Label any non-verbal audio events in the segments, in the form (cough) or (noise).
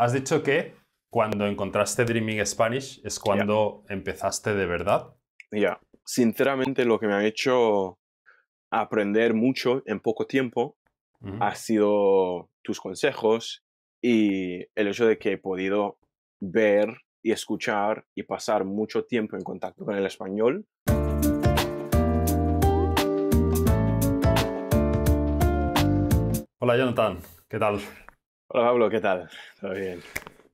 has dicho que cuando encontraste Dreaming Spanish es cuando empezaste de verdad. Ya, sinceramente lo que me ha hecho aprender mucho en poco tiempo ha sido tus consejos y el hecho de que he podido ver y escuchar y pasar mucho tiempo en contacto con el español. Hola Jonathan, ¿qué tal? Hola Pablo, ¿qué tal? ¿Todo bien?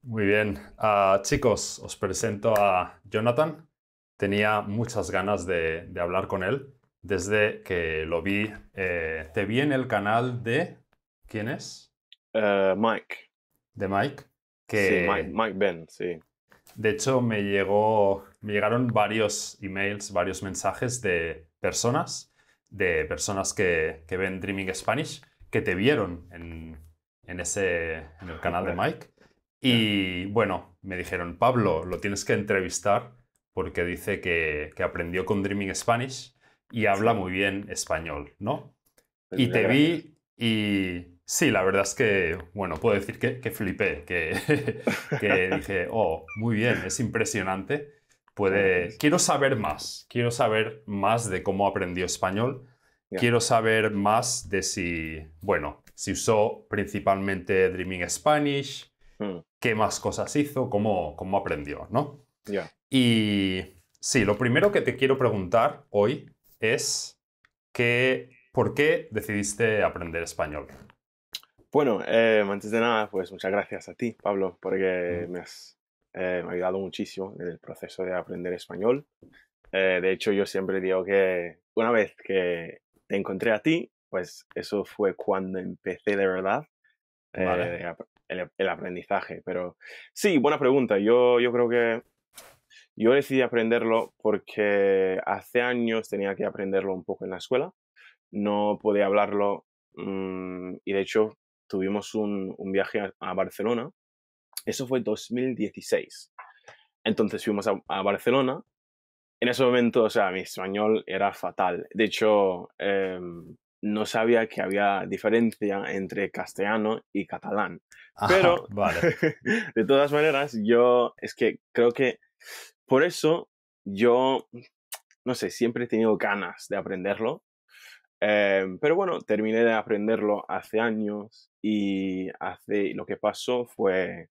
Muy bien. Ah, chicos, os presento a Jonathan. Tenía muchas ganas de, hablar con él desde que lo vi. Eh, te vi en el canal de... ¿Quién es? Eh, Mike. De Mike. Sí, Mike, Ben, sí. De hecho, me, llegó, me llegaron varios emails, varios mensajes de personas, de personas que ven Dreaming Spanish, que te vieron en, en, ese, el canal de Mike. Y bueno, me dijeron, Pablo, lo tienes que entrevistar porque dice que, aprendió con Dreaming Spanish y habla muy bien español, ¿no? Pues y te vi y sí, la verdad es que, bueno, puedo decir que, que flipé, que, (laughs) dije, oh, muy bien, es impresionante. Puede... Quiero saber más, quiero saber más de cómo aprendió español, quiero saber más de si, bueno, si usó principalmente Dreaming Spanish, hmm. qué más cosas hizo, cómo, aprendió, ¿no? Y sí, lo primero que te quiero preguntar hoy es que, ¿por qué decidiste aprender español? Bueno, em, antes de nada, pues muchas gracias a ti, Pablo, porque me has eh, ayudado muchísimo en el proceso de aprender español. Eh, de hecho, yo siempre digo que una vez que te encontré a ti, pues eso fue cuando empecé de verdad eh, el, aprendizaje. Pero sí, buena pregunta. Yo, yo creo que yo decidí aprenderlo porque hace años tenía que aprenderlo un poco en la escuela. No podía hablarlo mm, y de hecho tuvimos un, viaje a, Barcelona. Eso fue 2016. Entonces fuimos a, Barcelona en ese momento, o sea, mi español era fatal. De hecho, em, no sabía que había diferencia entre castellano y catalán. Ah, pero, (laughs) (laughs) de todas maneras, yo es que creo que por eso yo, no sé, siempre he tenido ganas de aprenderlo. Em, pero bueno, terminé de aprenderlo hace años y hace, lo que pasó fue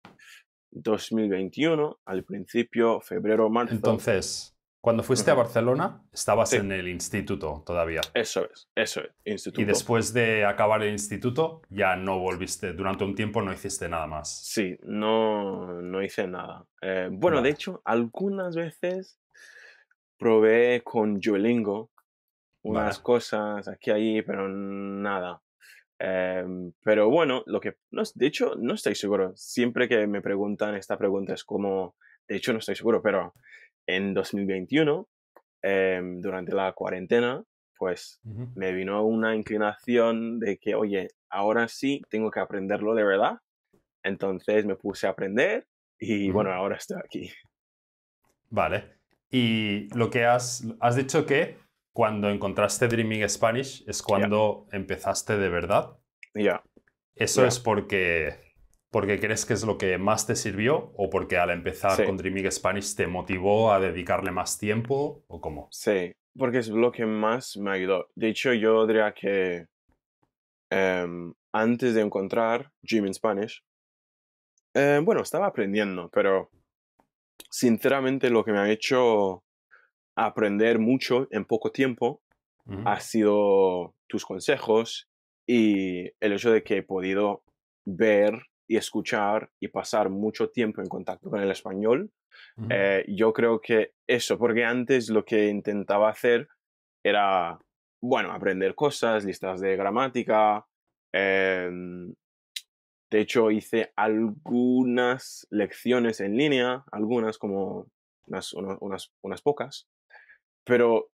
2021, al principio, febrero, marzo. Entonces, cuando fuiste a Barcelona, estabas en el instituto todavía. Eso es, eso es, instituto. Y después de acabar el instituto, ya no volviste, durante un tiempo no hiciste nada más. Sí, no, no hice nada. Eh, bueno, de hecho, algunas veces probé con Duolingo unas cosas aquí y allí, pero nada. Em, pero bueno, lo que, no, de hecho, no estoy seguro. Siempre que me preguntan esta pregunta es como, de hecho, no estoy seguro, pero en 2021, em, durante la cuarentena, pues me vino una inclinación de que, oye, ahora sí tengo que aprenderlo de verdad. Entonces me puse a aprender y bueno, ahora estoy aquí. Vale. Y lo que has, has dicho que cuando encontraste Dreaming Spanish es cuando empezaste de verdad. Ya. Eso es porque porque crees que es lo que más te sirvió o porque al empezar con Dreaming Spanish te motivó a dedicarle más tiempo o cómo? Sí, porque es lo que más me ayudó. De hecho, yo diría que em, antes de encontrar Dreaming Spanish, eh, bueno, estaba aprendiendo, pero sinceramente lo que me ha hecho aprender mucho en poco tiempo ha sido tus consejos y el hecho de que he podido ver y escuchar y pasar mucho tiempo en contacto con el español. Eh, yo creo que eso, porque antes lo que intentaba hacer era, bueno, aprender cosas, listas de gramática. Em, de hecho, hice algunas lecciones en línea, algunas como unas, unas, unas pocas, pero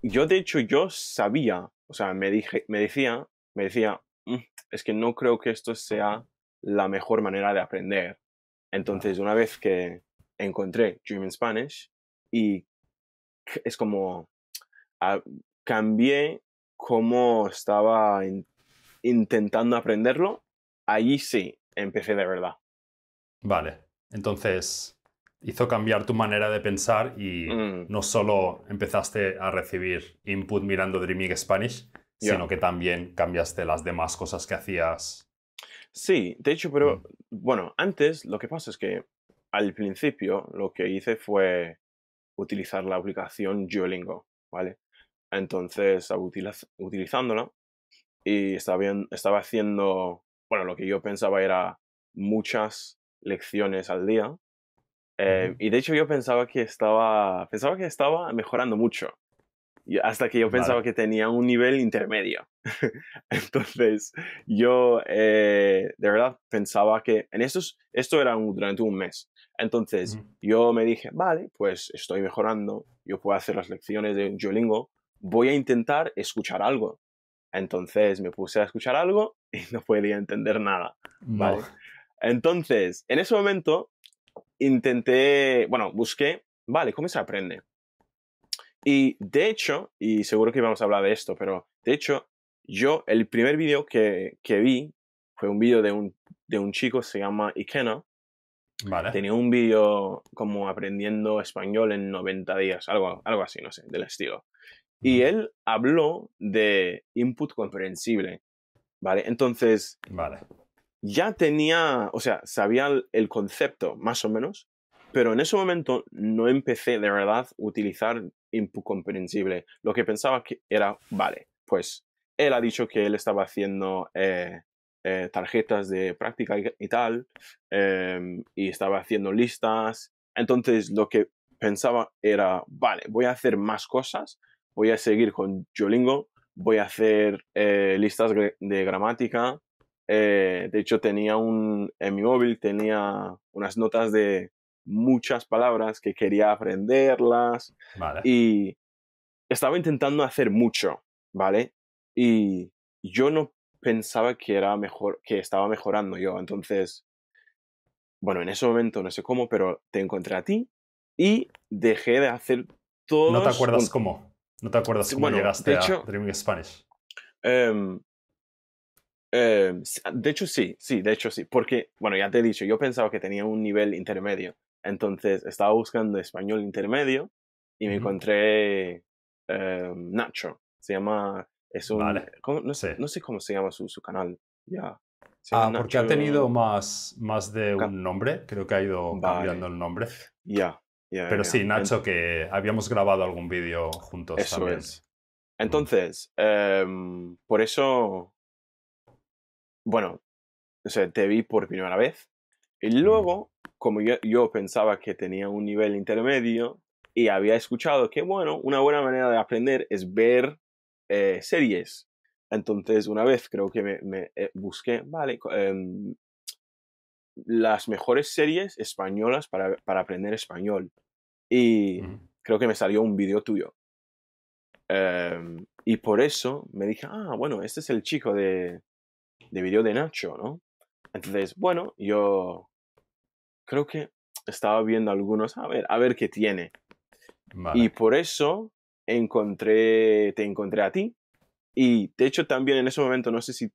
yo de hecho yo sabía, o sea, me, dije, me decía, me decía, mm, es que no creo que esto sea la mejor manera de aprender. Entonces, una vez que encontré Dream in Spanish y es como ah, cambié cómo estaba intentando aprenderlo, allí sí empecé de verdad. Vale, entonces hizo cambiar tu manera de pensar y mm. no solo empezaste a recibir input mirando Dreaming Spanish, sino que también cambiaste las demás cosas que hacías Sí, de hecho, pero mm. bueno, antes lo que pasa es que al principio lo que hice fue utilizar la aplicación Duolingo, ¿vale? Entonces, estaba utilizándola y estaba, bien, estaba haciendo, bueno, lo que yo pensaba era muchas lecciones al día. Eh, y de hecho yo pensaba que estaba, pensaba que estaba mejorando mucho, hasta que yo pensaba que tenía un nivel intermedio. (laughs) Entonces, yo eh, de verdad pensaba que en estos, esto era durante un mes. Entonces, yo me dije, vale, pues estoy mejorando, yo puedo hacer las lecciones de Yolingo. voy a intentar escuchar algo. Entonces, me puse a escuchar algo (laughs) y no podía entender nada. Vale. Entonces, en ese momento, intenté, bueno, busqué, vale, ¿cómo se aprende? Y de hecho, y seguro que íbamos a hablar de esto, pero de hecho, yo el primer vídeo que, que, vi fue un vídeo de un, de un chico, se llama Ikeno. Vale. Tenía un vídeo como aprendiendo español en 90 días, algo, algo así, no sé, del estilo. Y él habló de input comprensible, ¿vale? Entonces, vale. ya tenía, o sea, sabía el concepto más o menos, pero en ese momento no empecé de verdad a utilizar input comprensible. Lo que pensaba que era, vale, pues él ha dicho que él estaba haciendo eh, eh, tarjetas de práctica y, tal, em, y estaba haciendo listas. Entonces lo que pensaba era, vale, voy a hacer más cosas, voy a seguir con Yolingo, voy a hacer eh, listas de gramática. de hecho, tenía un, en mi móvil tenía unas notas de, muchas palabras que quería aprenderlas y estaba intentando hacer mucho, ¿vale? Y yo no pensaba que era mejor, que estaba mejorando yo, entonces, bueno, en ese momento no sé cómo, pero te encontré a ti y dejé de hacer todo. No te acuerdas cómo, no te acuerdas cómo llegaste a Dreaming Spanish. Em, em, de hecho, sí, sí, de hecho, sí. Porque, bueno, ya te he dicho, yo pensaba que tenía un nivel intermedio. Entonces estaba buscando español intermedio y me encontré eh, Nacho. Se llama. Es un, vale. no, sé, no, sé, cómo se llama su, canal. Ya. Ah, porque ha tenido más, más de un nombre. Creo que ha ido cambiando el nombre. Ya. Pero sí, Nacho, que habíamos grabado algún vídeo juntos eso también. Entonces, em, por eso. Bueno, no sé, te vi por primera vez. Y luego como yo, pensaba que tenía un nivel intermedio y había escuchado que, bueno, una buena manera de aprender es ver eh, series. Entonces, una vez creo que me, eh, busqué, vale, em, las mejores series españolas para, para aprender español. Y creo que me salió un vídeo tuyo. Em, y por eso me dije, ah, bueno, este es el chico de, de vídeo de Nacho, ¿no? Entonces, bueno, yo creo que estaba viendo algunos, a ver, a ver qué tiene. Y por eso encontré, te encontré a ti. Y de hecho también en ese momento, no sé si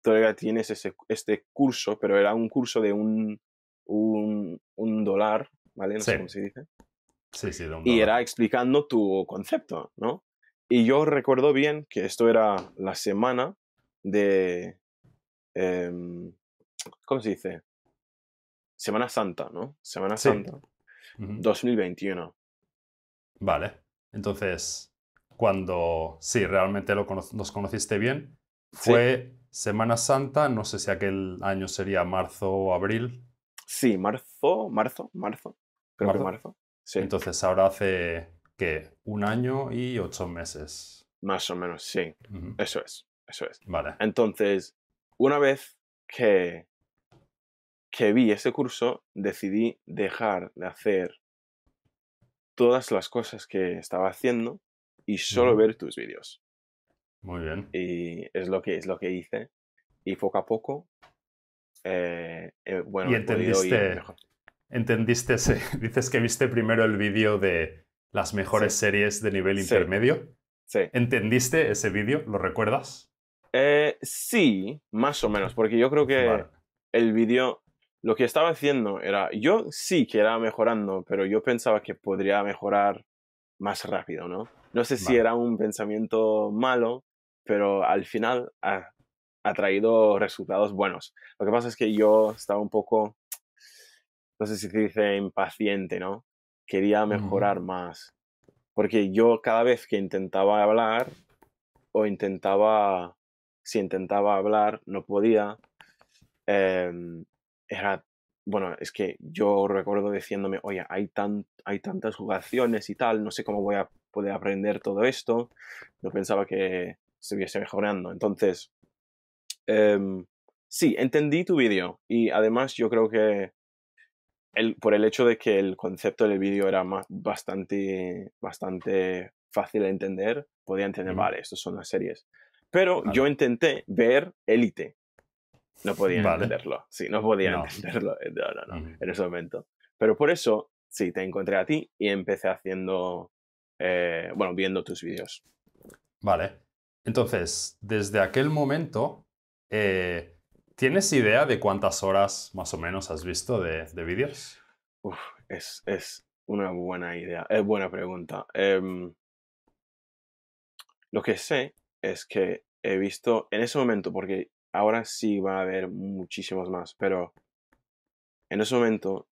todavía tienes ese, este curso, pero era un curso de un, un, un dólar, ¿vale? No sé cómo se dice. Sí, sí, de un dólar. Y era explicando tu concepto, ¿no? Y yo recuerdo bien que esto era la semana de... Em, ¿Cómo se dice? Semana Santa, ¿no? Semana Santa. 2021. Vale. Entonces, cuando sí, realmente lo nos conociste bien, fue Semana Santa, no sé si aquel año sería marzo o abril. Sí, marzo, marzo, marzo. Creo marzo. que marzo. Sí. Entonces ahora hace, ¿qué? Un año y ocho meses. Más o menos, sí. Eso es, eso es. Vale. Entonces, una vez que que vi ese curso, decidí dejar de hacer todas las cosas que estaba haciendo y solo ver tus vídeos. Muy bien. Y es lo que, es lo que hice. Y poco a poco, eh, bueno, y entendiste, entendiste (laughs) dices que viste primero el vídeo de las mejores series de nivel intermedio. Sí. ¿Entendiste ese vídeo? ¿Lo recuerdas? Eh, sí, más o menos, porque yo creo que el vídeo lo que estaba haciendo era, yo sí que era mejorando, pero yo pensaba que podría mejorar más rápido, ¿no? No sé si era un pensamiento malo, pero al final ha, traído resultados buenos. Lo que pasa es que yo estaba un poco, no sé si se dice impaciente, ¿no? Quería mejorar más. Porque yo cada vez que intentaba hablar o intentaba, si intentaba hablar, no podía. Eh, bueno, es que yo recuerdo diciéndome, oye, hay, hay tantas jugaciones y tal, no sé cómo voy a poder aprender todo esto. No pensaba que se viese mejorando. Entonces, em, sí, entendí tu vídeo y además yo creo que el, por el hecho de que el concepto del vídeo era más, bastante, bastante fácil de entender, podía entender, vale, estas son las series. Pero yo intenté ver Elite, no podía entenderlo. Sí, no podía entenderlo. (laughs) en ese momento. Pero por eso, sí, te encontré a ti y empecé haciendo, eh, bueno, viendo tus vídeos. Vale. Entonces, desde aquel momento, eh, ¿tienes idea de cuántas horas más o menos has visto de, de vídeos? es, es, una buena idea, es buena pregunta. Em, lo que sé es que he visto en ese momento, porque ahora sí va a haber muchísimos más, pero en ese momento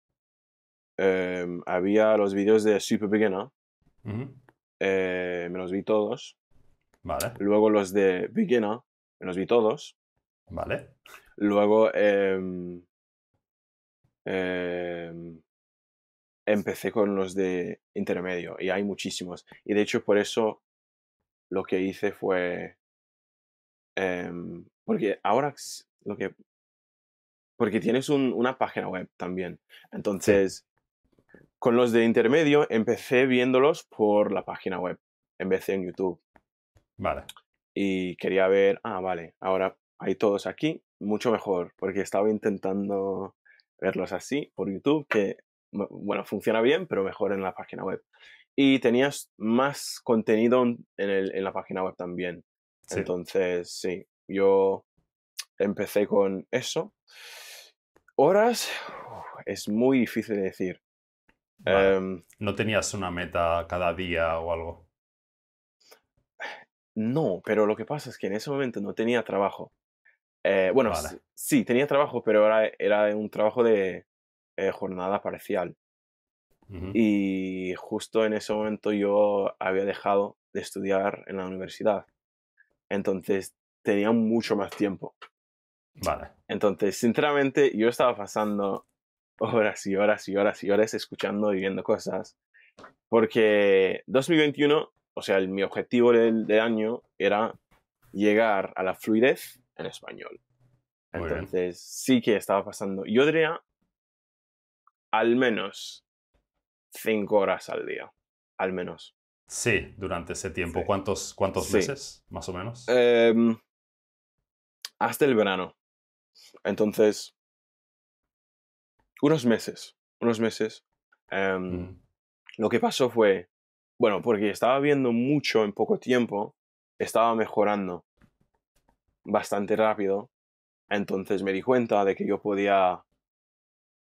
em, había los vídeos de Super Beginner, eh, me los vi todos. Vale. Luego los de Beginner, me los vi todos. Vale. Luego em, em, empecé con los de intermedio y hay muchísimos. Y de hecho por eso lo que hice fue porque ahora lo que... Porque tienes una página web también. Entonces, con los de intermedio empecé viéndolos por la página web, en de en YouTube. Vale. Y quería ver, ah, vale, ahora hay todos aquí, mucho mejor, porque estaba intentando verlos así por YouTube, que, bueno, funciona bien, pero mejor en la página web. Y tenías más contenido en, en la página web también. Entonces, sí, yo empecé con eso. Horas es muy difícil de decir. Em, ¿No tenías una meta cada día o algo? No, pero lo que pasa es que en ese momento no tenía trabajo. Eh, bueno, sí, tenía trabajo, pero era, era un trabajo de eh, jornada parcial. Y justo en ese momento yo había dejado de estudiar en la universidad. Entonces tenía mucho más tiempo. Vale. Entonces, sinceramente, yo estaba pasando horas y horas y horas y horas escuchando y viendo cosas. Porque 2021, o sea, mi objetivo del, año era llegar a la fluidez en español. Entonces, sí que estaba pasando. Yo diría al menos cinco horas al día. Al menos. Sí, durante ese tiempo. ¿Cuántos, cuántos meses, más o menos? Em, hasta el verano. Entonces, unos meses, unos meses. Em, mm. Lo que pasó fue, bueno, porque estaba viendo mucho en poco tiempo, estaba mejorando bastante rápido. Entonces me di cuenta de que yo podía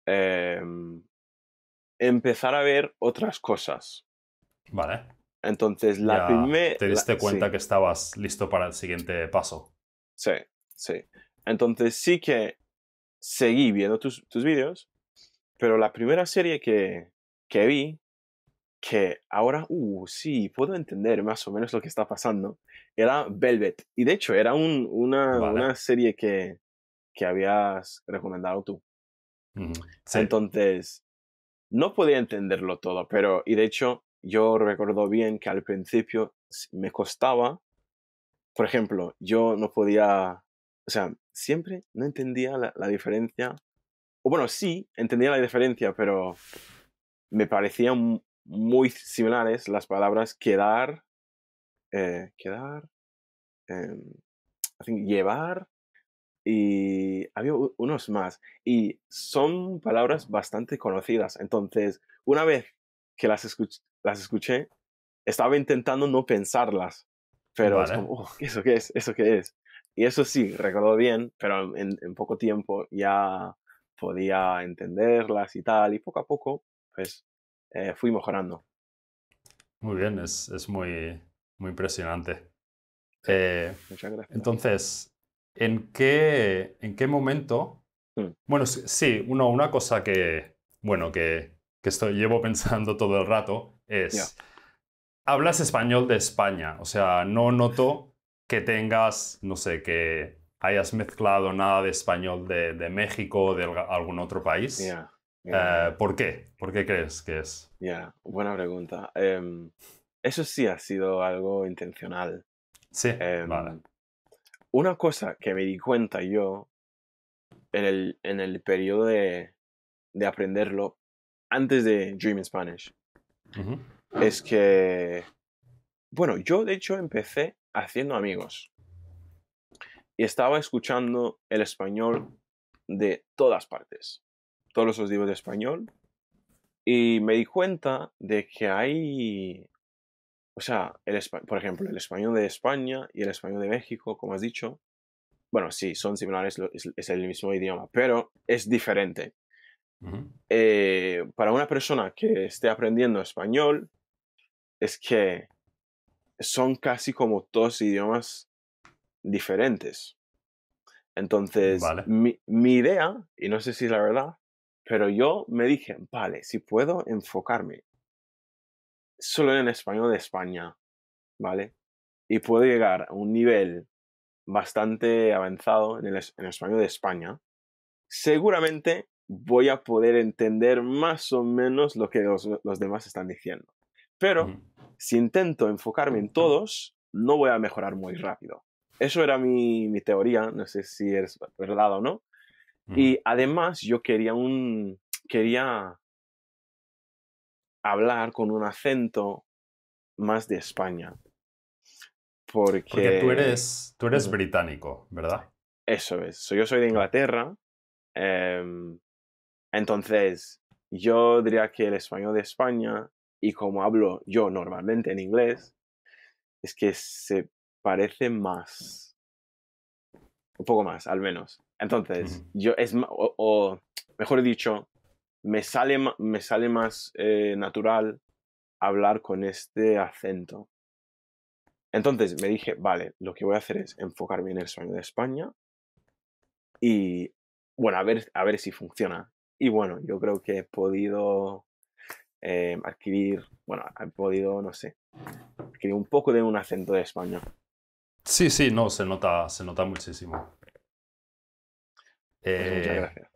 em, empezar a ver otras cosas. Vale. Entonces la Te diste cuenta que estabas listo para el siguiente paso. Sí, Sí. Entonces sí que seguí viendo tus, tus vídeos, pero la primera serie que, que vi, que ahora, uh, sí, puedo entender más o menos lo que está pasando, era Velvet. Y de hecho, era un, una, una, serie que, que habías recomendado tú. Entonces, no podía entenderlo todo, pero, y de hecho, yo recuerdo bien que al principio me costaba, por ejemplo, yo no podía o sea, siempre no entendía la, diferencia. O bueno, sí, entendía la diferencia, pero me parecían muy similares las palabras quedar, eh, quedar, em, llevar y había unos más. Y son palabras bastante conocidas. Entonces, una vez que las, escuché, estaba intentando no pensarlas. Pero oh, ¿eso qué es? ¿Eso qué es? Y eso sí, recordó bien, pero en, poco tiempo ya podía entenderlas y tal, y poco a poco, pues, eh, fui mejorando. Muy bien, es, es muy, muy impresionante. Eh, muchas gracias. Entonces, ¿en qué, en qué momento? Mm. Bueno, sí, uno, una cosa que, bueno, que, que estoy, llevo (laughs) pensando todo el rato es, hablas español de España, o sea, no noto que tengas, no sé, que hayas mezclado nada de español de, México o de algún otro país. Eh, ¿Por qué? ¿Por qué crees que es? Ya, buena pregunta. Em, eso sí ha sido algo intencional. Sí, em, vale. Una cosa que me di cuenta yo en el, en el periodo de, aprenderlo, antes de Dream Spanish, es que bueno, yo de hecho empecé haciendo amigos. Y estaba escuchando el español de todas partes. Todos los libros de español. Y me di cuenta de que hay. O sea, por ejemplo, el español de España y el español de México, como has dicho. Bueno, sí, son similares, es el mismo idioma, pero es diferente. Eh, para una persona que esté aprendiendo español, es que son casi como dos idiomas diferentes. Entonces, mi, idea, y no sé si es la verdad, pero yo me dije, vale, si puedo enfocarme solo en español de España, ¿vale? Y puedo llegar a un nivel bastante avanzado en el español de España, seguramente voy a poder entender más o menos lo que los, demás están diciendo. Pero si intento enfocarme en todos, no voy a mejorar muy rápido. Eso era mi, teoría, no sé si es verdad o no. Y además yo quería un... quería hablar con un acento más de España. Porque, tú eres, tú eres británico, ¿verdad? Eso es. Yo soy de Inglaterra. Em, entonces, yo diría que el español de España y como hablo yo normalmente en inglés, es que se parece más. Un poco más, al menos. Entonces, yo es, o, mejor dicho, me sale, me sale más eh, natural hablar con este acento. Entonces me dije, vale, lo que voy a hacer es enfocarme en el sueño de España y, bueno, a ver, a ver si funciona. Y bueno, yo creo que he podido eh, adquirir, bueno, he podido, no sé, adquirir un poco de un acento de España. Sí, sí, no, se nota, se nota muchísimo. Pues muchas eh, gracias.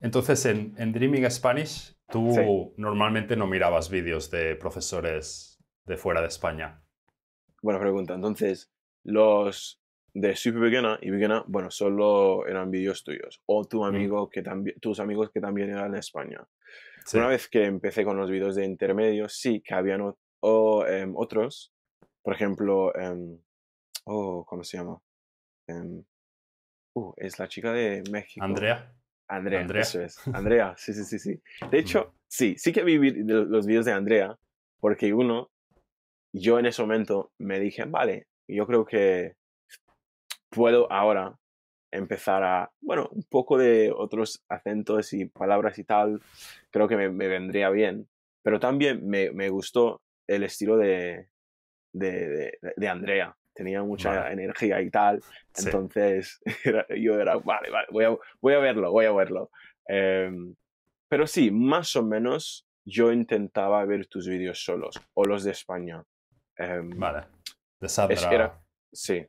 Entonces, en, en, Dreaming Spanish, tú normalmente no mirabas vídeos de profesores de fuera de España. Buena pregunta. Entonces, los de Super Beginner y Beginner, bueno, solo eran vídeos tuyos. O tu mm. amigo que también tus amigos que también eran de España. Una vez que empecé con los vídeos de Intermedio, sí que habían em, otros, por ejemplo, em, oh, ¿cómo se llama? Em, uh, es la chica de México. Andrea. Andrea, eso es. Andrea, (laughs) sí, sí, sí, sí. De hecho, sí, sí que vi los vídeos de Andrea, porque uno, yo en ese momento me dije, vale, yo creo que puedo ahora empezar a, bueno, un poco de otros acentos y palabras y tal, creo que me, vendría bien. Pero también me, gustó el estilo de, de, Andrea. Tenía mucha energía y tal. Entonces (laughs) yo era, vale, vale, voy a, verlo, voy a verlo. Em, pero sí, más o menos yo intentaba ver tus vídeos solos o los de España. Em, vale. De Sandra. sí,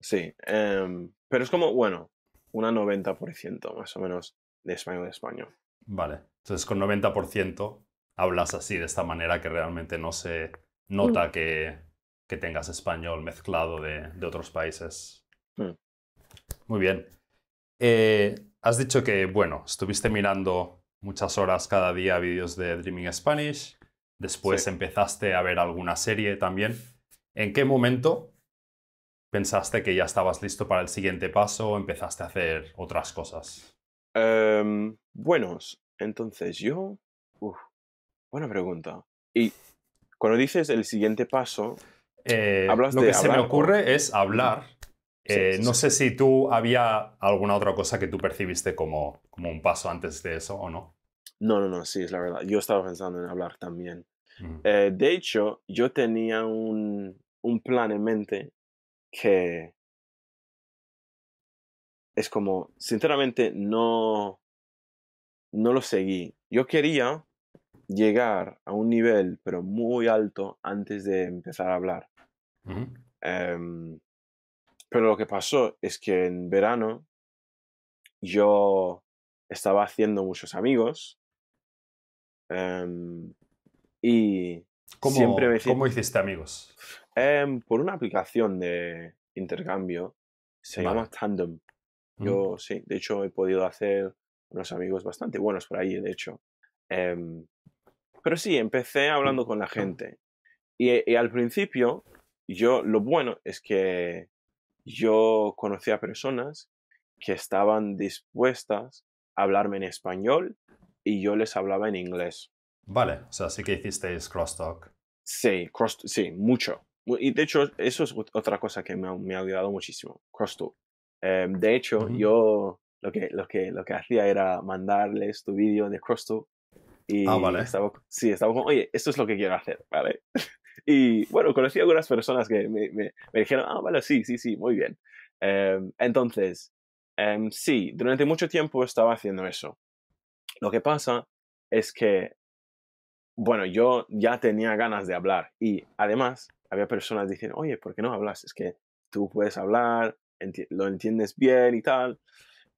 Sí. Em, pero es como, bueno, una 90% más o menos de español de español. Vale. Entonces, con 90% hablas así, de esta manera que realmente no se nota mm. que, que tengas español mezclado de, otros países. Mm. Muy bien. Eh, has dicho que, bueno, estuviste mirando muchas horas cada día vídeos de Dreaming Spanish. Después empezaste a ver alguna serie también. ¿En qué momento pensaste que ya estabas listo para el siguiente paso o empezaste a hacer otras cosas? Em, bueno, buenos, entonces yo... buena pregunta. Y cuando dices el siguiente paso, eh, lo que se me ocurre es hablar. Eh, no sé si tú había alguna otra cosa que tú percibiste como, como un paso antes de eso o no. No, no, no, sí, es la verdad. Yo estaba pensando en hablar también. Eh, de hecho, yo tenía un, un plan en mente que es como, sinceramente, no, no lo seguí. Yo quería llegar a un nivel, pero muy alto, antes de empezar a hablar. Em, pero lo que pasó es que en verano yo estaba haciendo muchos amigos em, y ¿Cómo, siempre me ¿Cómo hiciste amigos? Em, por una aplicación de intercambio, se llama Tandem. Mm. Yo sí, de hecho he podido hacer unos amigos bastante buenos por ahí, de hecho. Em, pero sí, empecé hablando con la gente. Y, al principio, yo lo bueno es que yo conocí a personas que estaban dispuestas a hablarme en español y yo les hablaba en inglés. Vale, o sea, sí que hicisteis crosstalk. Sí, cross, sí, mucho. Y de hecho, eso es otra cosa que me ha, me ha ayudado muchísimo, Crosstool. Em, de hecho, yo lo que, lo, que, lo que hacía era mandarles tu vídeo de Crosstool. Ah, y ah, vale. Estaba, sí, estaba como, oye, esto es lo que quiero hacer, ¿vale? (laughs) y bueno, conocí a algunas personas que me, me, dijeron, ah, vale, sí, sí, sí, muy bien. Em, entonces, em, sí, durante mucho tiempo estaba haciendo eso. Lo que pasa es que, bueno, yo ya tenía ganas de hablar y además había personas diciendo, oye, ¿por qué no hablas? Es que tú puedes hablar, lo entiendes bien y tal.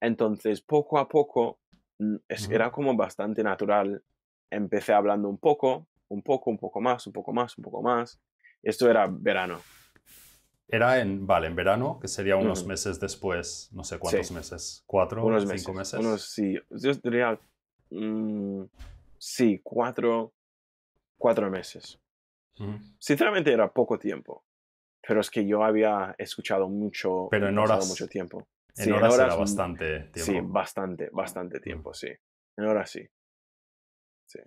Entonces, poco a poco, mm, era como bastante natural. Empecé hablando un poco, un poco, un poco más, un poco más, un poco más. Esto era verano. Era en, vale, en verano, que sería unos meses después, no sé cuántos meses, cuatro, o cinco meses. Unos, sí, yo diría, mm, sí, cuatro, cuatro meses. Sinceramente era poco tiempo, pero es que yo había escuchado mucho, pero en horas, mucho tiempo. En, era mm, bastante tiempo. Sí, bastante, bastante tiempo, sí. En horas sí. sí.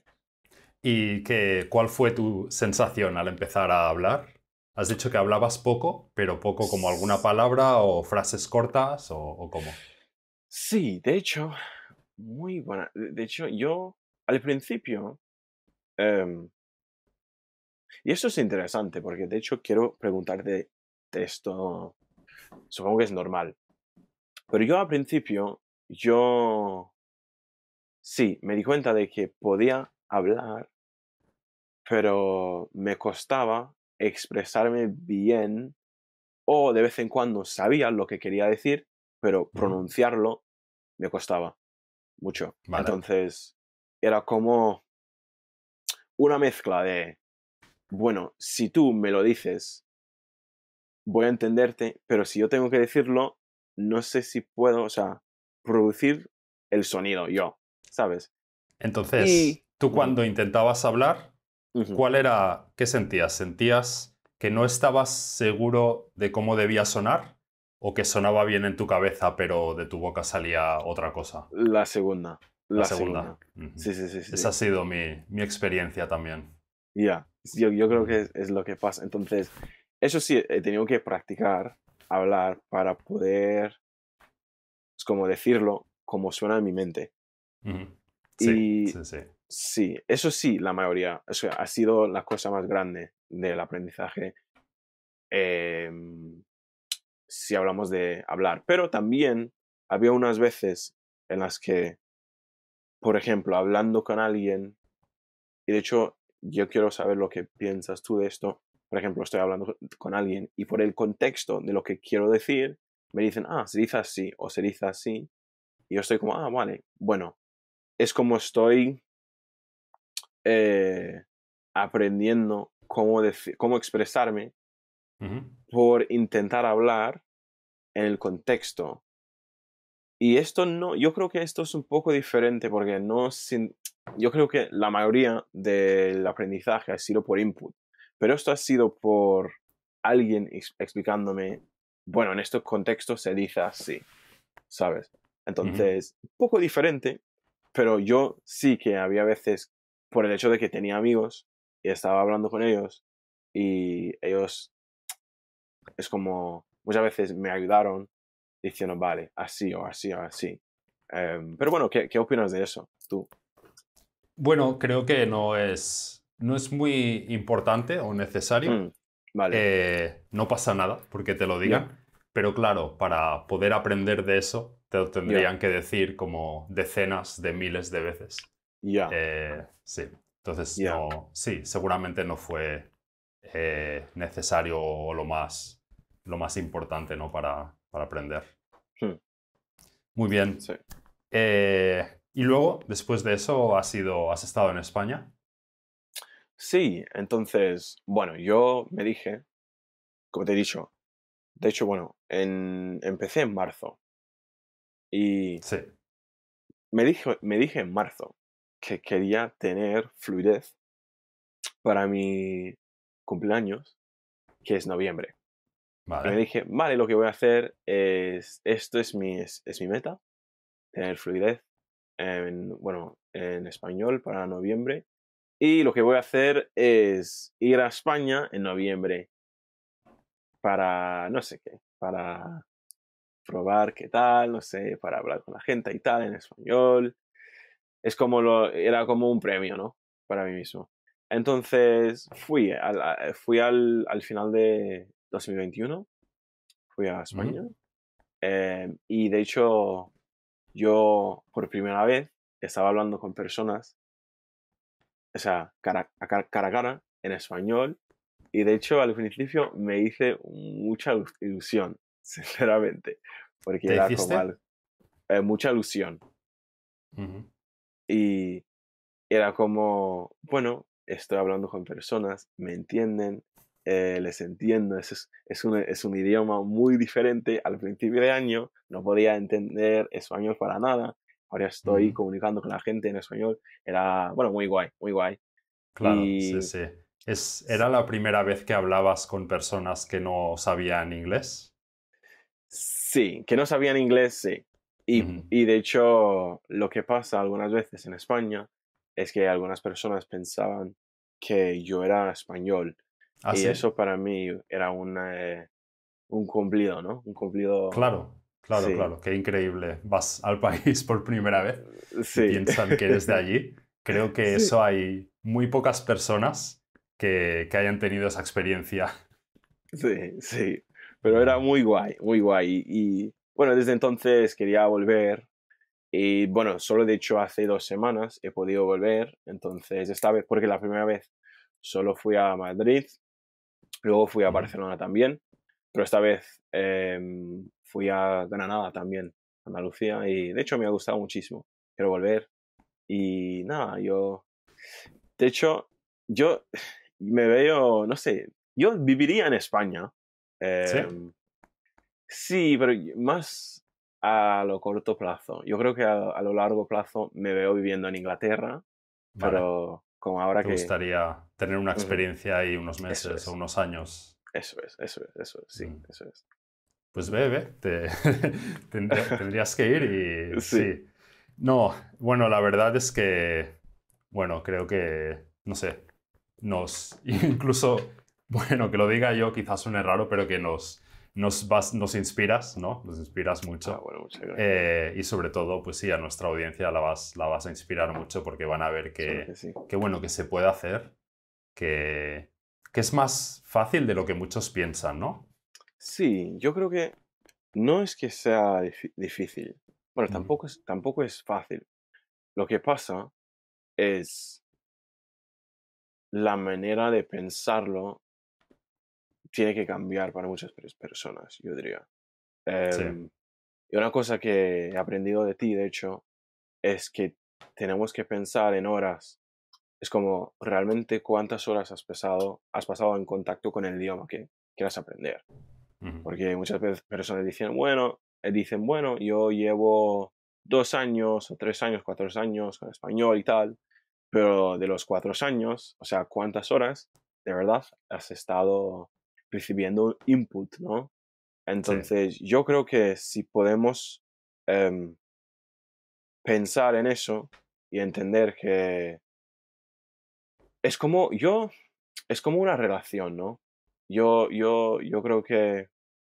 ¿Y qué, cuál fue tu sensación al empezar a hablar? Has dicho que hablabas poco, pero poco como alguna palabra o frases cortas o, cómo. Sí, de hecho, muy buena. De hecho, yo al principio em, y esto es interesante porque de hecho quiero preguntarte esto, supongo que es normal. Pero yo al principio, yo sí, me di cuenta de que podía hablar, pero me costaba expresarme bien o de vez en cuando sabía lo que quería decir, pero pronunciarlo me costaba mucho. Entonces, era como una mezcla de bueno, si tú me lo dices, voy a entenderte, pero si yo tengo que decirlo, no sé si puedo, o sea, producir el sonido yo, ¿sabes? Entonces, tú cuando intentabas hablar, ¿cuál era, qué sentías? ¿Sentías que no estabas seguro de cómo debía sonar? ¿O que sonaba bien en tu cabeza, pero de tu boca salía otra cosa? La segunda. La, segunda. sí, sí, sí, Esa ha sido mi, mi experiencia también. Ya. Yo, creo que es, lo que pasa. Entonces, eso sí, he tenido que practicar, hablar para poder, es pues, como decirlo, como suena en mi mente. sí, sí, eso sí, la mayoría. O ha sido la cosa más grande del aprendizaje. Em, si hablamos de hablar. Pero también había unas veces en las que, por ejemplo, hablando con alguien, y de hecho yo quiero saber lo que piensas tú de esto. Por ejemplo, estoy hablando con alguien y por el contexto de lo que quiero decir, me dicen, ah, se dice así o se dice así. Y yo estoy como, ah, vale, bueno, es como estoy eh, aprendiendo cómo, cómo expresarme por intentar hablar en el contexto. Y esto no, yo creo que esto es un poco diferente porque no, sin, yo creo que la mayoría del aprendizaje ha sido por input, pero esto ha sido por alguien explicándome, bueno, en estos contextos se dice así, ¿sabes? Entonces, un poco diferente, pero yo sí que había veces, por el hecho de que tenía amigos y estaba hablando con ellos, y ellos es como, muchas veces me ayudaron diciendo, vale, así o así o así. Em, pero bueno, ¿qué opinas de eso tú? Bueno, creo que no es, no es muy importante o necesario. Mm, vale. Eh, no pasa nada porque te lo digan. Pero claro, para poder aprender de eso, te lo tendrían que decir como decenas de miles de veces. Ya. Eh, sí. Entonces, sí, seguramente no fue eh, necesario o lo más, lo más importante ¿no? para, para aprender. Hmm. Muy bien. Sí. Y luego, después de eso, has, has estado en España. Sí, entonces, bueno, yo me dije, como te he dicho, de hecho, bueno, en, empecé en marzo. Y sí. me, dije, me dije en marzo que quería tener fluidez para mi cumpleaños, que es noviembre. Vale. me dije, vale, lo que voy a hacer es, esto es mi, es mi meta, tener fluidez bueno, en español para noviembre. Y lo que voy a hacer es ir a España en noviembre para, no sé qué, para probar qué tal, no sé, para hablar con la gente y tal en español. Es como lo, era como un premio, ¿no? Para mí mismo. Entonces fui, al, fui al, al final de 2021, fui a España. Eh, y de hecho, yo por primera vez estaba hablando con personas, o sea, cara a cara, cara, en español, y de hecho al principio me hice mucha ilusión, (laughs) sinceramente, porque era como eh, mucha ilusión. Y era como, bueno, estoy hablando con personas, me entienden, eh, les entiendo, es, es, un, idioma muy diferente. Al principio de año no podía entender español para nada, ahora estoy comunicando con la gente en español, era, bueno, muy guay, muy guay. Claro, sí, sí. Es, ¿Era la primera vez que hablabas con personas que no sabían inglés? Sí, que no sabían inglés, sí. Y, y, de hecho, lo que pasa algunas veces en España es que algunas personas pensaban que yo era español Ah, y eso para mí era eh, un cumplido, ¿no? Un cumplido. Claro, claro, claro. Qué increíble. Vas al (laughs) país por primera vez. Y piensan que eres de allí. Creo (laughs) que eso hay muy pocas personas que, que hayan tenido esa experiencia. Sí, sí. Pero era muy guay, muy guay. y bueno, desde entonces quería volver. Y bueno, solo de hecho hace dos semanas he podido volver. Entonces, esta vez, porque la primera vez solo fui a Madrid Luego fui a Barcelona también, pero esta vez eh, fui a Granada también, Andalucía, y de hecho me ha gustado muchísimo. Quiero volver. Y nada, yo. De hecho, yo (sighs) me veo, no sé, yo viviría en España. Eh, ¿Sí? Em, sí, pero más a lo corto plazo. Yo creo que a, lo largo plazo me veo viviendo en Inglaterra, pero como ahora ¿Te que... gustaría tener una experiencia ahí unos meses o unos años. Eso es, eso es, eso es, sí, mm. eso es. Pues ve, ve, te... (laughs) tendrías que ir y (laughs) sí. sí. No, bueno, la verdad es que, bueno, creo que, no sé, nos, (laughs) incluso, bueno, que lo diga yo quizás suene raro, pero que nos, nos, inspiras, ¿no? Nos inspiras mucho. Ah, eh, y sobre todo, pues sí, a nuestra audiencia la vas, a inspirar mucho porque van a ver qué bueno, que se puede hacer, que, es más fácil de lo que muchos piensan, ¿no? Sí, yo creo que no es que sea difícil. Bueno, tampoco es fácil. Lo que pasa es la manera de pensarlo tiene que cambiar para muchas personas, yo diría. Em, y una cosa que he aprendido de ti, de hecho, es que tenemos que pensar en horas. Es como realmente cuántas horas has pasado, has pasado en contacto con el idioma que quieras aprender. Porque muchas veces personas dicen, bueno, eh, dicen, bueno, yo llevo dos años, o tres años, cuatro años con español y tal, pero de los cuatro años, o sea, cuántas horas de verdad has estado recibiendo input, ¿no? Entonces, yo creo que si podemos em, pensar en eso y entender que es como yo, es como una relación, ¿no? Yo, yo, creo que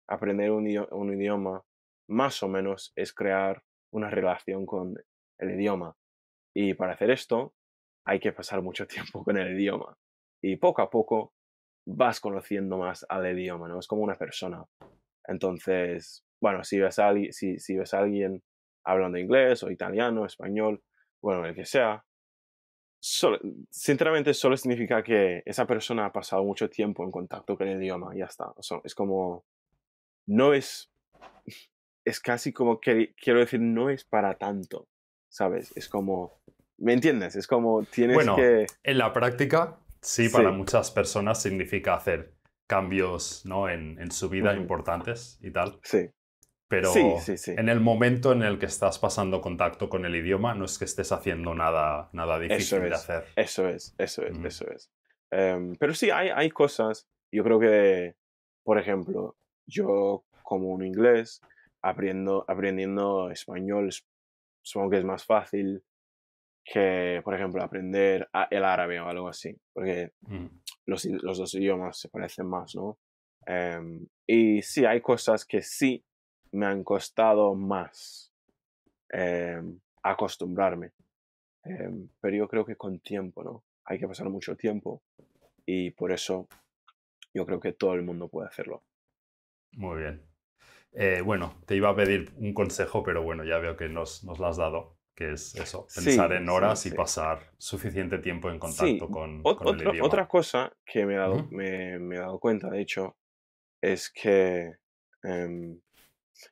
aprender un idioma más o menos es crear una relación con el idioma. Y para hacer esto hay que pasar mucho (laughs) tiempo con el idioma. Y poco a poco vas conociendo más al idioma, ¿no? Es como una persona. Entonces, bueno, si ves a, si, si ves a alguien hablando inglés o italiano, español, bueno, el que sea, solo, sinceramente solo significa que esa persona ha pasado mucho tiempo en contacto con el idioma, ya está. O es como, no es, es casi como que, quiero decir, no es para tanto, ¿sabes? Es como, ¿me entiendes? Es como, tienes bueno, En la práctica, sí para muchas personas significa hacer cambios ¿no? en, en su vida importantes y tal. Sí. Pero en el momento en el que estás pasando contacto con el idioma, no es que estés haciendo nada, nada difícil de hacer. Eso es, eso es, eso es. Em, pero sí, hay, hay cosas, yo creo que, por ejemplo, yo como un inglés, aprendiendo español, supongo que es más fácil que, por ejemplo, aprender el árabe o algo así, porque mm. los, dos idiomas se parecen más, ¿no? Em, y sí, hay cosas que sí me han costado más em, acostumbrarme, em, pero yo creo que con tiempo, ¿no? Hay que pasar mucho tiempo y por eso yo creo que todo el mundo puede hacerlo. Muy bien. Eh, bueno, te iba a pedir un consejo, pero bueno, ya veo que nos, nos lo has dado que es eso, pensar en horas y pasar suficiente tiempo en contacto con, el idioma. Otra cosa que me he, dado, me, he dado cuenta, de hecho, es que, em,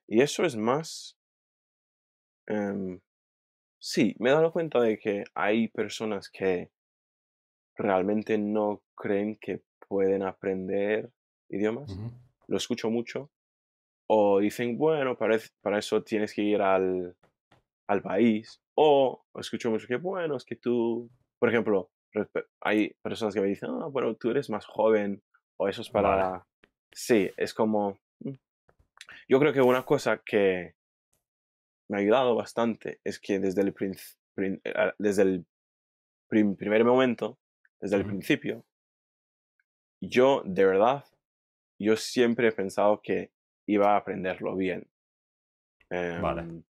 y eso es más, em, sí, me he dado cuenta de que hay personas que realmente no creen que pueden aprender idiomas, lo escucho mucho, o dicen, bueno, para eso tienes que ir al al país. O escucho mucho que, bueno, es que tú, por ejemplo, hay personas que me dicen, bueno, ah, tú eres más joven, o eso es para... Sí, es como... Mm. Yo creo que una cosa que me ha ayudado bastante es que desde el, primer momento, desde el principio, yo de verdad, yo siempre he pensado que iba a aprenderlo bien. vale. Em,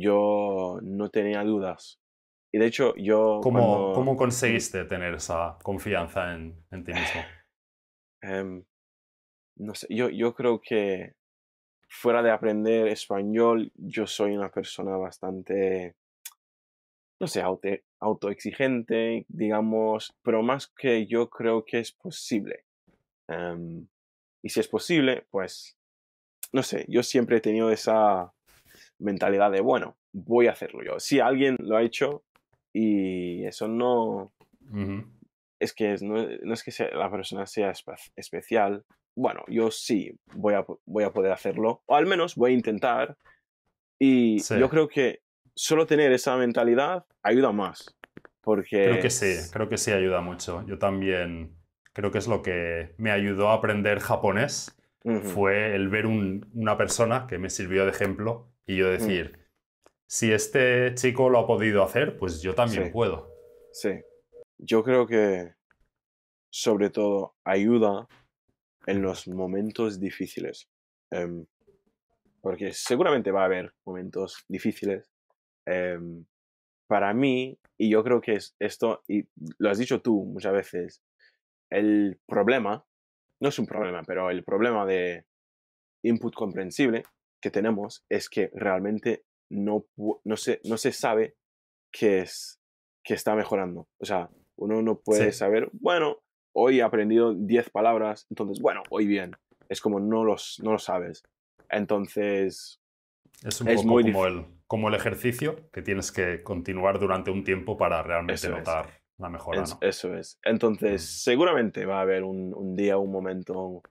yo no tenía dudas. Y de hecho, yo... ¿Cómo, ¿cómo conseguiste tener esa confianza en, en ti mismo? (sighs) Em, no sé, yo, yo creo que fuera de aprender español, yo soy una persona bastante, no sé, autoexigente, digamos, pero más que yo creo que es posible. Em, y si es posible, pues, no sé, yo siempre he tenido esa, mentalidad de, bueno, voy a hacerlo yo. Si alguien lo ha hecho y eso no... Es que no, es que la persona sea especial. Bueno, yo sí voy a, voy a poder hacerlo, o al menos voy a intentar. Y yo creo que solo tener esa mentalidad ayuda más. Porque... Creo que sí, creo que sí ayuda mucho. Yo también creo que es lo que me ayudó a aprender japonés fue el ver una persona que me sirvió de ejemplo y yo mm. decir, si este chico lo ha podido hacer, pues yo también puedo. Sí, yo creo que sobre todo ayuda en los momentos difíciles. Em, porque seguramente va a haber momentos difíciles. Em, para mí, y yo creo que es esto, y lo has dicho tú muchas veces, el problema no es un problema, pero el problema de input comprensible que tenemos es que realmente no, no, se, no se sabe qué es que está mejorando. O sea, uno no puede saber, bueno, hoy he aprendido 10 palabras, entonces, bueno, hoy bien. Es como no, los, no lo sabes. Entonces... Es un poco como, el, como el ejercicio que tienes que continuar durante un tiempo para realmente notar la mejora, Eso es. Entonces, mm. seguramente va a haber un, un, día, un momento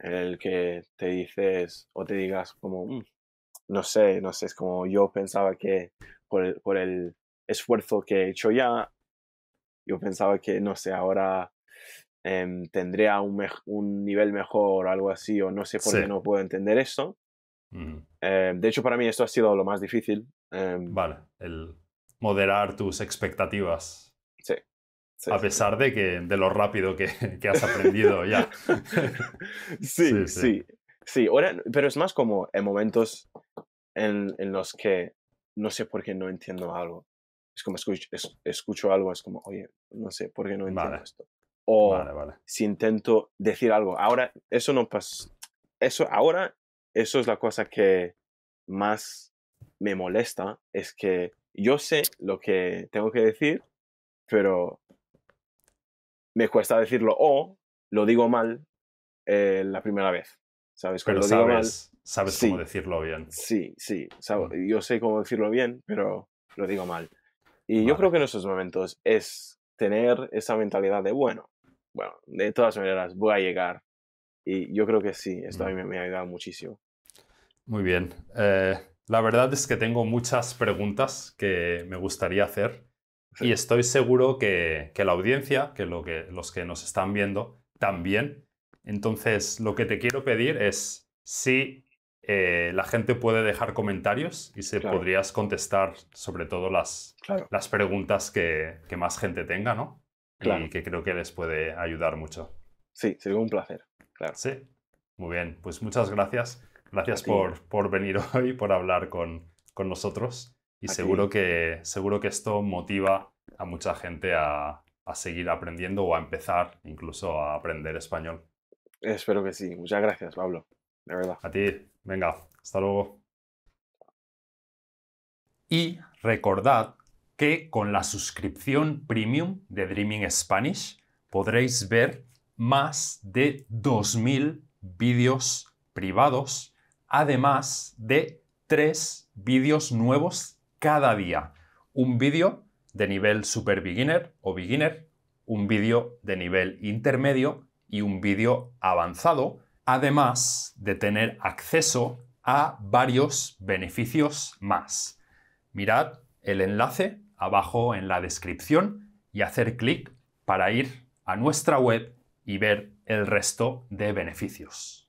en el que te dices o te digas como, mm, no sé, no sé, es como yo pensaba que por el, por el esfuerzo que he hecho ya, yo pensaba que, no sé, ahora em, tendría un, un, nivel mejor o algo así, o no sé por qué no puedo entender eso. Eh, de hecho, para mí esto ha sido lo más difícil. Em. vale, el moderar tus expectativas Sí. a pesar de que de lo rápido que, (laughs) que has aprendido ya. (laughs) sí, sí, sí, Ahora, pero es más como en momentos en, en, los que no sé por qué no entiendo algo. Es como escucho, escucho algo, es como, oye, no sé por qué no entiendo esto. O si intento decir algo. Ahora, eso no pasa. Eso, ahora, eso es la cosa que más me molesta, es que yo sé lo que tengo que decir, pero me cuesta decirlo o lo digo mal eh, la primera vez. ¿Sabes? pero sabes, sabes cómo decirlo bien. Sí, sí. Mm. Yo sé cómo decirlo bien, pero lo digo mal. Y yo creo que en esos momentos es tener esa mentalidad de, bueno, bueno, de todas maneras voy a llegar. Y yo creo que sí, esto a mm. mí me, ha ayudado muchísimo. Muy bien. Eh, la verdad es que tengo muchas preguntas que me gustaría hacer. Y estoy seguro que, la audiencia, que, lo los que nos están viendo, también. Entonces, lo que te quiero pedir es si eh, la gente puede dejar comentarios y se podrías contestar sobre todo las, las preguntas que, más gente tenga, ¿no? Claro. Y que creo que les puede ayudar mucho. Sí, sería un placer. Claro. Sí. Muy bien, pues muchas gracias. Gracias por, por venir (laughs) hoy, por hablar con nosotros. Y seguro que, seguro que esto motiva a mucha gente a, a seguir aprendiendo o a empezar incluso a aprender español. Espero que sí. Muchas gracias, Pablo. De verdad. A ti. Venga, hasta luego. Y recordad que con la suscripción premium de Dreaming Spanish podréis ver más de 2.000 vídeos privados, además de tres vídeos nuevos cada día un vídeo de nivel super beginner o beginner, un vídeo de nivel intermedio y un vídeo avanzado, además de tener acceso a varios beneficios más. Mirad el enlace abajo en la descripción y hacer clic para ir a nuestra web y ver el resto de beneficios.